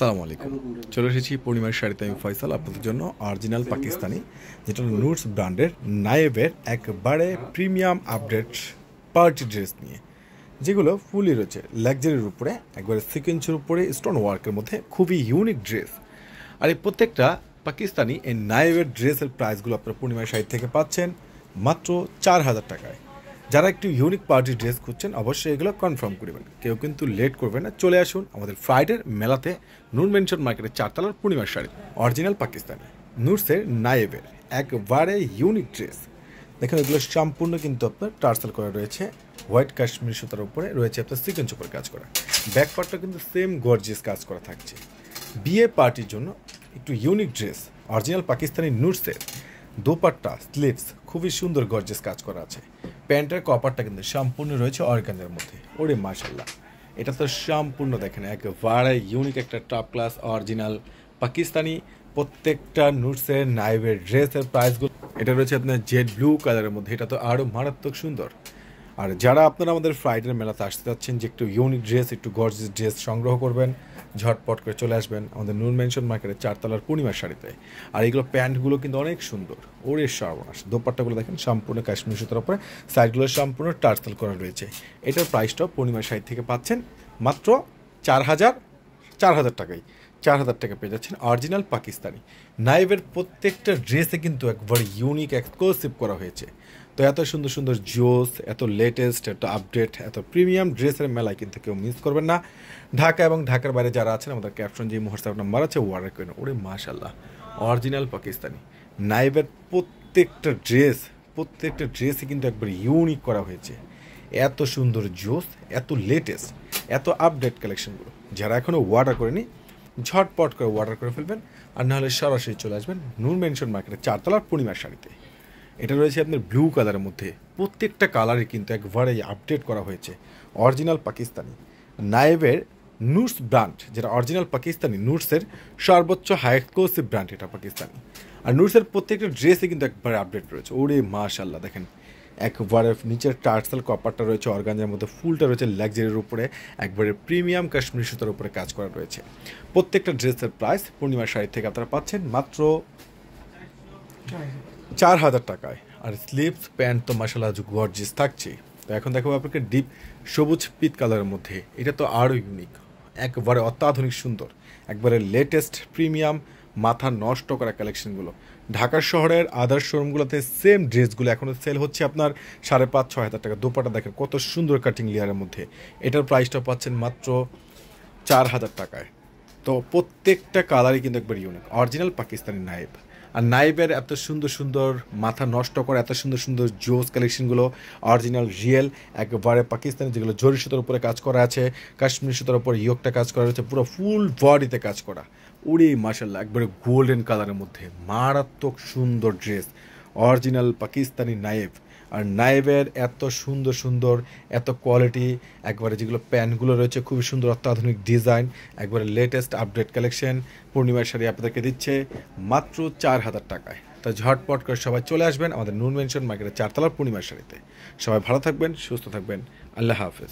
সালামু আলাইকুম চলে এসেছি পূর্ণিমার শাড়িতে আমি ফয়সাল আপনাদের জন্য অরিজিনাল পাকিস্তানি যেটা নুটস ব্র্যান্ডের নায়েবের একবারে প্রিমিয়াম আপডেট পার্টি ড্রেস নিয়ে যেগুলো ফুলই রয়েছে লাক্সারির উপরে একবারে সিকেন্সের উপরে স্টোন ওয়ার্কের মধ্যে খুবই ইউনিক ড্রেস আর এই প্রত্যেকটা পাকিস্তানি এই নায়েবের ড্রেসের প্রাইসগুলো আপনারা পূর্ণিমার শাড়ি থেকে পাচ্ছেন মাত্র চার হাজার টাকায় যারা একটু ইউনিক পার্টি ড্রেস খুঁজছেন অবশ্যই এগুলো কনফার্ম করবেন কেউ কিন্তু লেট করবে না চলে আসুন আমাদের ফ্রাইডের মেলাতে নুন মেনশন মার্কেটের চারতলার পূর্ণিমার শাড়ি অরিজিনাল পাকিস্তানি নুরসের নায়েবের একবারে ইউনিক ড্রেস দেখুন এগুলো সম্পূর্ণ কিন্তু আপনার টার্সেল করা রয়েছে হোয়াইট কাশ্মীর সুতার উপরে রয়েছে আপনার সিকেন্স উপরে কাজ করা ব্যাক পার্টটা কিন্তু সেম গর্জিয়াস কাজ করা থাকছে বিয়ে পার্টির জন্য একটু ইউনিক ড্রেস অরিজিনাল পাকিস্তানি নুটসের দোপাট্টা স্লিভস খুবই সুন্দর গর্জেস কাজ করা আছে প্যান্টের কপারটা কিন্তু সম্পূর্ণ রয়েছে অর্গানজার মধ্যে ওরে মাশাল্লাহ এটা তো সম্পূর্ণ দেখেন একেবারে ইউনিক একটা টপ ক্লাস অরিজিনাল পাকিস্তানি প্রত্যেকটা নুটসের নাইভের ড্রেসের প্রাইসগুলো এটা রয়েছে আপনার জেড ব্লু কালারের মধ্যে এটা তো আরও মারাত্মক সুন্দর আর যারা আপনারা আমাদের ফ্রাইডের মেলাতে আসতে চাচ্ছেন যে একটু ইউনিক ড্রেস একটু গর্জিস ড্রেস সংগ্রহ করবেন ঝটপট করে চলে আসবেন আমাদের নুন মেনশন মার্কেটের চারতলার পূর্ণিমার শাড়িতে আর এগুলো প্যান্টগুলো কিন্তু অনেক সুন্দর ওরে সর্বনাশ দোপাট্টাগুলো দেখেন সম্পূর্ণ কাশ্মীর সুতার উপরে সাইডগুলো সম্পূর্ণ টার্সেল করা রয়েছে এটার প্রাইসটাও পূর্ণিমার শাড়ি থেকে পাচ্ছেন মাত্র চার হাজার চার হাজার টাকাই চার হাজার টাকা পেয়ে যাচ্ছেন অরিজিনাল পাকিস্তানি নাইভের প্রত্যেকটা ড্রেসে কিন্তু একবার ইউনিক এক্সক্লুসিভ করা হয়েছে তো এত সুন্দর সুন্দর জোস এত লেটেস্ট এত আপডেট এত প্রিমিয়াম ড্রেসের মেলায় কিন্তু কেউ মিস করবেন না ঢাকা এবং ঢাকার বাইরে যারা আছেন আমাদের ক্যাপশন যে হোয়াটসঅ্যাপ নাম্বার আছে ওয়ার্ডার করেন ওরে মাশাল্লাহ অরিজিনাল পাকিস্তানি নাইভের প্রত্যেকটা ড্রেস প্রত্যেকটা ড্রেসে কিন্তু একবার ইউনিক করা হয়েছে এত সুন্দর জোস এত লেটেস্ট এত আপডেট কালেকশনগুলো যারা এখনও ওয়ার্ডার করেনি ঝটপট করে ওয়ার্ডার করে ফেলবেন আর নাহলে সরাসরি চলে আসবেন নূর মেনশন মার্কেটে চারতলার পূর্ণিমার শাড়িতে এটা রয়েছে আপনার ব্লু কালারের মধ্যে প্রত্যেকটা কালারই কিন্তু একবারে আপডেট করা হয়েছে অরিজিনাল পাকিস্তানি নায়েবের নুটস ব্র্যান্ড যেটা অরিজিনাল পাকিস্তানি নুটসের সর্বোচ্চ হাই এক্সক্লুসিভ ব্র্যান্ড এটা পাকিস্তানি আর নুটসের প্রত্যেকটা ড্রেসে কিন্তু একবারে আপডেট রয়েছে ওরে মাশাল্লাহ দেখেন একবারে নিচের টার্সাল কপারটা রয়েছে অর্গানজার মধ্যে ফুলটা রয়েছে লাক্সারির উপরে একবারে প্রিমিয়াম কাশ্মীরি সুতার উপরে কাজ করা রয়েছে প্রত্যেকটা ড্রেসের প্রাইস পূর্ণিমা শাড়ি থেকে আপনারা পাচ্ছেন মাত্র চার হাজার টাকায় আর স্লিপস প্যান্ট তো মশলা গর্জিস থাকছে তো এখন দেখো আপনাকে ডিপ সবুজ পিত কালারের মধ্যে এটা তো আরও ইউনিক একবারে অত্যাধুনিক সুন্দর একবারে লেটেস্ট প্রিমিয়াম মাথা নষ্ট করা কালেকশনগুলো ঢাকার শহরের আদার শোরুমগুলোতে সেম ড্রেসগুলো এখনও সেল হচ্ছে আপনার সাড়ে পাঁচ ছয় হাজার টাকা দুপাটা দেখেন কত সুন্দর কাটিং লেয়ারের মধ্যে এটার প্রাইসটা পাচ্ছেন মাত্র চার হাজার টাকায় তো প্রত্যেকটা কালারই কিন্তু একবার ইউনিক অরিজিনাল পাকিস্তানি নাইব আর নাইবের এত সুন্দর সুন্দর মাথা নষ্ট করে এত সুন্দর সুন্দর জোস কালেকশনগুলো অরিজিনাল রিয়েল একবারে পাকিস্তানি যেগুলো জরি সুতার উপরে কাজ করা আছে কাশ্মীর সুতার উপরে ইয়োগটা কাজ করা রয়েছে পুরো ফুল বডিতে কাজ করা উড়ি মার্শাল্লা একবারে গোল্ডেন কালারের মধ্যে মারাত্মক সুন্দর ড্রেস অরিজিনাল পাকিস্তানি নাইফ আর নাইবের এত সুন্দর সুন্দর এত কোয়ালিটি একবারে যেগুলো প্যান্টগুলো রয়েছে খুবই সুন্দর অত্যাধুনিক ডিজাইন একবারে লেটেস্ট আপডেট কালেকশন পূর্ণিমার শাড়ি আপনাদেরকে দিচ্ছে মাত্র চার হাজার টাকায় তা ঝটপট করে সবাই চলে আসবেন আমাদের নুন মেনশন মার্কেটের চারতলার পূর্ণিমার শাড়িতে সবাই ভালো থাকবেন সুস্থ থাকবেন আল্লাহ হাফেজ